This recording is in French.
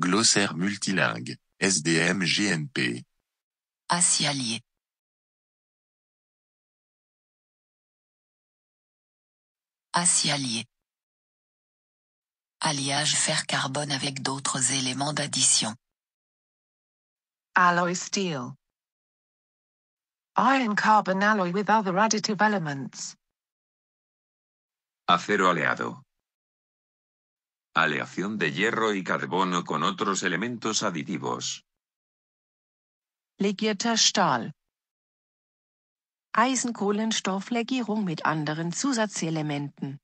Glossaire multilingue. SDM GNP. À allié. Alliage fer carbone avec d'autres éléments d'addition. Alloy steel. Iron carbon alloy with other additive elements. Acero aleado. aleación de hierro y carbono con otros elementos aditivos. Legierter Stahl. Eisenkohlenstofflegierung mit anderen Zusatzelementen.